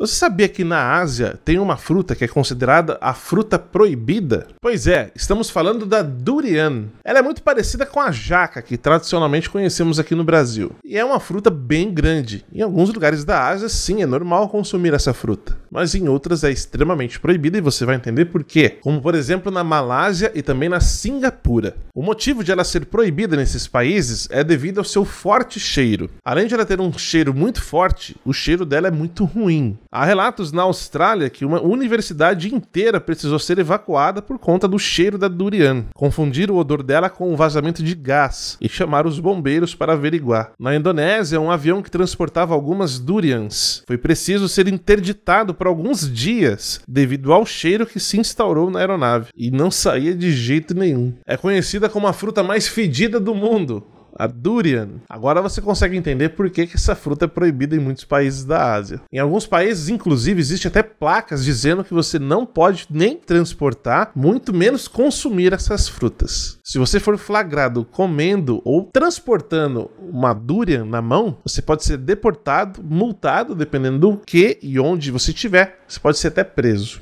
Você sabia que na Ásia tem uma fruta que é considerada a fruta proibida? Pois é, estamos falando da durian. Ela é muito parecida com a jaca que tradicionalmente conhecemos aqui no Brasil. E é uma fruta bem grande. Em alguns lugares da Ásia, sim, é normal consumir essa fruta mas em outras é extremamente proibida e você vai entender por quê. Como por exemplo na Malásia e também na Singapura. O motivo de ela ser proibida nesses países é devido ao seu forte cheiro. Além de ela ter um cheiro muito forte, o cheiro dela é muito ruim. Há relatos na Austrália que uma universidade inteira precisou ser evacuada por conta do cheiro da durian. Confundir o odor dela com um vazamento de gás e chamar os bombeiros para averiguar. Na Indonésia, um avião que transportava algumas durians foi preciso ser interditado por alguns dias devido ao cheiro que se instaurou na aeronave e não saía de jeito nenhum. É conhecida como a fruta mais fedida do mundo a durian. Agora você consegue entender por que, que essa fruta é proibida em muitos países da Ásia. Em alguns países, inclusive, existe até placas dizendo que você não pode nem transportar, muito menos consumir essas frutas. Se você for flagrado comendo ou transportando uma durian na mão, você pode ser deportado, multado, dependendo do que e onde você estiver. Você pode ser até preso.